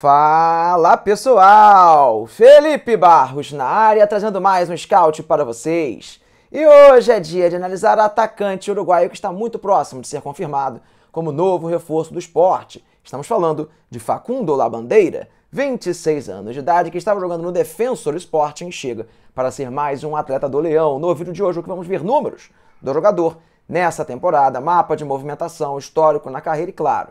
Fala pessoal! Felipe Barros na área trazendo mais um scout para vocês. E hoje é dia de analisar o atacante uruguaio que está muito próximo de ser confirmado como novo reforço do esporte. Estamos falando de Facundo Labandeira, 26 anos de idade, que estava jogando no Defensor Sporting, chega para ser mais um atleta do Leão. No vídeo de hoje, vamos ver números do jogador nessa temporada, mapa de movimentação, histórico na carreira e, claro,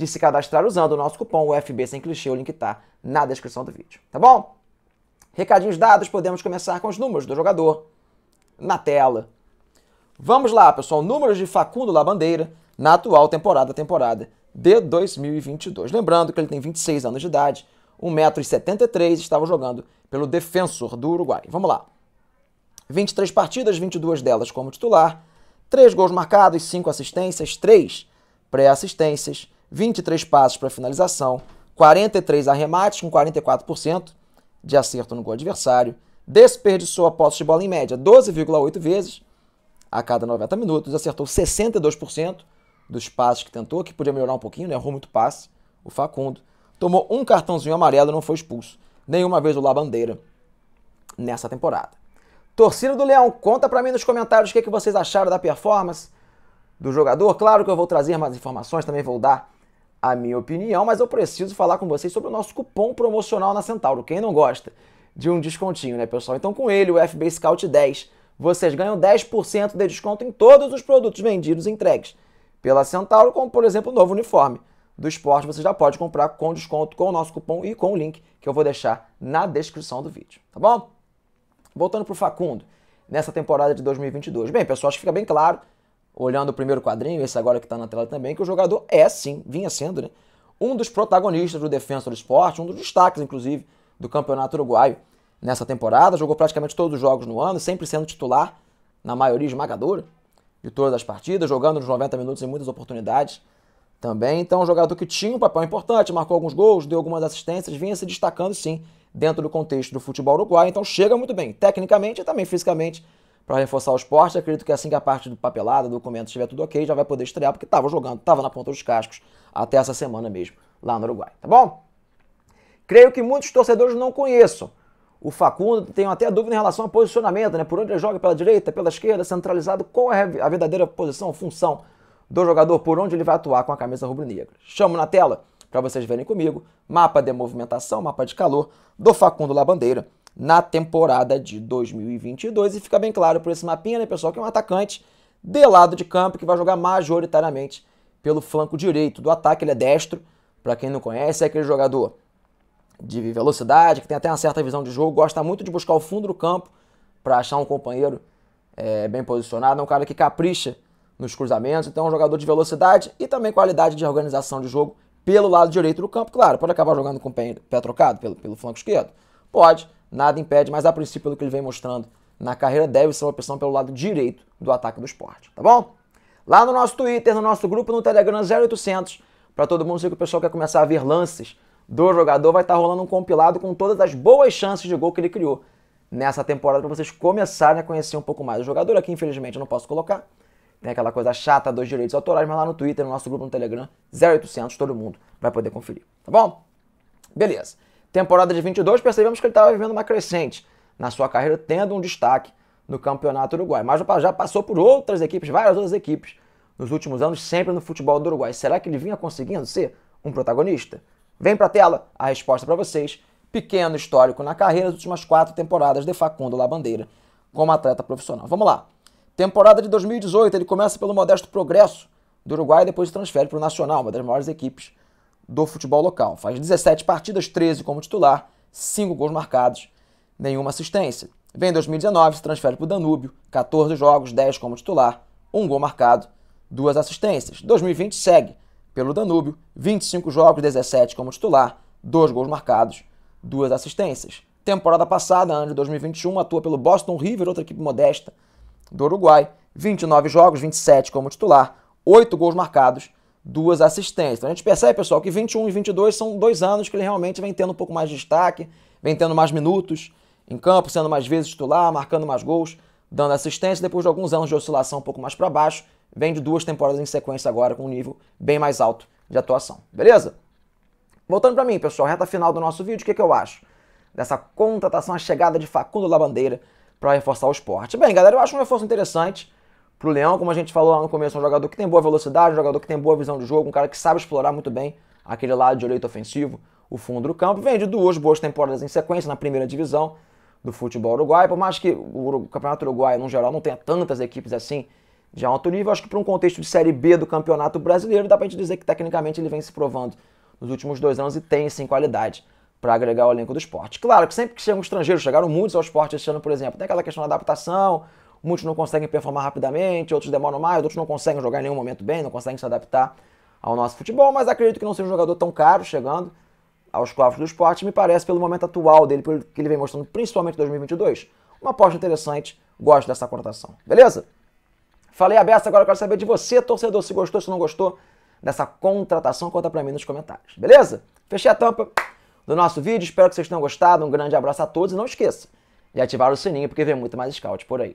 de se cadastrar usando o nosso cupom UFB sem clichê, o link está na descrição do vídeo, tá bom? Recadinhos dados, podemos começar com os números do jogador na tela. Vamos lá, pessoal, números de Facundo Labandeira na atual temporada, temporada de 2022. Lembrando que ele tem 26 anos de idade, 1,73m, estava jogando pelo Defensor do Uruguai. Vamos lá. 23 partidas, 22 delas como titular, 3 gols marcados, 5 assistências, 3 pré-assistências, 23 passes para finalização, 43 arremates com 44% de acerto no gol adversário, desperdiçou a posse de bola em média 12,8 vezes a cada 90 minutos, acertou 62% dos passes que tentou, que podia melhorar um pouquinho, né? errou muito passe, o Facundo. Tomou um cartãozinho amarelo e não foi expulso. Nenhuma vez o Labandeira Bandeira nessa temporada. Torcida do Leão, conta para mim nos comentários o que, é que vocês acharam da performance do jogador. Claro que eu vou trazer mais informações, também vou dar a minha opinião, mas eu preciso falar com vocês sobre o nosso cupom promocional na Centauro. Quem não gosta de um descontinho, né, pessoal? Então, com ele, o FB Scout 10, vocês ganham 10% de desconto em todos os produtos vendidos e entregues pela Centauro, como, por exemplo, o novo uniforme do esporte. Você já pode comprar com desconto com o nosso cupom e com o link que eu vou deixar na descrição do vídeo, tá bom? Voltando para o Facundo, nessa temporada de 2022. Bem, pessoal, acho que fica bem claro olhando o primeiro quadrinho, esse agora que está na tela também, que o jogador é sim, vinha sendo, né? Um dos protagonistas do Defensor do Esporte, um dos destaques, inclusive, do Campeonato Uruguaio nessa temporada. Jogou praticamente todos os jogos no ano, sempre sendo titular, na maioria esmagadora, de todas as partidas, jogando nos 90 minutos em muitas oportunidades também. Então, um jogador que tinha um papel importante, marcou alguns gols, deu algumas assistências, vinha se destacando sim dentro do contexto do futebol uruguaio. Então, chega muito bem, tecnicamente e também fisicamente para reforçar o esporte. Acredito que assim que a parte do papelada, documento estiver tudo ok, já vai poder estrear, porque estava jogando, estava na ponta dos cascos até essa semana mesmo, lá no Uruguai, tá bom? Creio que muitos torcedores não conheçam. O Facundo tenho até dúvida em relação ao posicionamento, né? Por onde ele joga, pela direita, pela esquerda, centralizado, qual é a verdadeira posição, função do jogador, por onde ele vai atuar com a camisa rubro-negra. Chamo na tela para vocês verem comigo, mapa de movimentação, mapa de calor do Facundo Labandeira, na temporada de 2022. E fica bem claro por esse mapinha, né, pessoal, que é um atacante de lado de campo que vai jogar majoritariamente pelo flanco direito do ataque. Ele é destro, para quem não conhece, é aquele jogador de velocidade, que tem até uma certa visão de jogo, gosta muito de buscar o fundo do campo para achar um companheiro é, bem posicionado. É um cara que capricha nos cruzamentos, então é um jogador de velocidade e também qualidade de organização de jogo pelo lado direito do campo. Claro, pode acabar jogando com o pé, trocado pelo, pelo flanco esquerdo. Pode, nada impede, mas a princípio, pelo que ele vem mostrando na carreira, deve ser uma opção pelo lado direito do ataque do esporte, tá bom? Lá no nosso Twitter, no nosso grupo, no Telegram 0800, para todo mundo, sei que o pessoal quer começar a ver lances do jogador, vai estar tá rolando um compilado com todas as boas chances de gol que ele criou nessa temporada, para vocês começarem a conhecer um pouco mais o jogador. Aqui, infelizmente, eu não posso colocar, tem aquela coisa chata dos direitos autorais, mas lá no Twitter, no nosso grupo no Telegram, 0800, todo mundo vai poder conferir, tá bom? Beleza temporada de 22, percebemos que ele estava vivendo uma crescente na sua carreira, tendo um destaque no Campeonato Uruguai. Mas já passou por outras equipes, várias outras equipes, nos últimos anos, sempre no futebol do Uruguai. Será que ele vinha conseguindo ser um protagonista? Vem para a tela a resposta para vocês. Pequeno histórico na carreira, as últimas quatro temporadas de Facundo Labandeira como atleta profissional. Vamos lá. Temporada de 2018, ele começa pelo modesto progresso do Uruguai e depois se transfere para o Nacional, uma das maiores equipes do futebol local. Faz 17 partidas, 13 como titular, 5 gols marcados, nenhuma assistência. Vem em 2019, se transfere para o Danúbio, 14 jogos, 10 como titular, 1 gol marcado, 2 assistências. 2020 segue pelo Danúbio, 25 jogos, 17 como titular, 2 gols marcados, 2 assistências. Temporada passada, ano de 2021, atua pelo Boston River, outra equipe modesta do Uruguai, 29 jogos, 27 como titular, 8 gols marcados, duas assistências. Então a gente percebe, pessoal, que 21 e 22 são dois anos que ele realmente vem tendo um pouco mais de destaque, vem tendo mais minutos em campo, sendo mais vezes titular, marcando mais gols, dando assistência. Depois de alguns anos de oscilação um pouco mais para baixo, vem de duas temporadas em sequência agora com um nível bem mais alto de atuação. Beleza? Voltando para mim, pessoal, reta final do nosso vídeo, o que, que eu acho? Dessa contratação, a chegada de Facundo Labandeira para reforçar o esporte. Bem, galera, eu acho um reforço interessante pro Leão, como a gente falou lá no começo, um jogador que tem boa velocidade, um jogador que tem boa visão de jogo, um cara que sabe explorar muito bem aquele lado direito ofensivo, o fundo do campo. Vem de duas boas temporadas em sequência na primeira divisão do futebol uruguaio, por mais que o Campeonato Uruguaio, no geral, não tenha tantas equipes assim de alto nível, acho que para um contexto de Série B do Campeonato Brasileiro, dá para gente dizer que tecnicamente ele vem se provando nos últimos dois anos e tem, sim, qualidade para agregar o elenco do esporte. Claro que sempre que chegam estrangeiros, chegaram muitos ao esporte esse ano, por exemplo, tem aquela questão da adaptação, muitos não conseguem performar rapidamente, outros demoram mais, outros não conseguem jogar em nenhum momento bem, não conseguem se adaptar ao nosso futebol, mas acredito que não seja um jogador tão caro chegando aos cofres do esporte, me parece, pelo momento atual dele, pelo que ele vem mostrando, principalmente em 2022, uma aposta interessante, gosto dessa cotação, beleza? Falei a besta, agora eu quero saber de você, torcedor, se gostou, se não gostou dessa contratação, conta pra mim nos comentários, beleza? Fechei a tampa do nosso vídeo, espero que vocês tenham gostado, um grande abraço a todos e não esqueça de ativar o sininho porque vem muito mais scout por aí.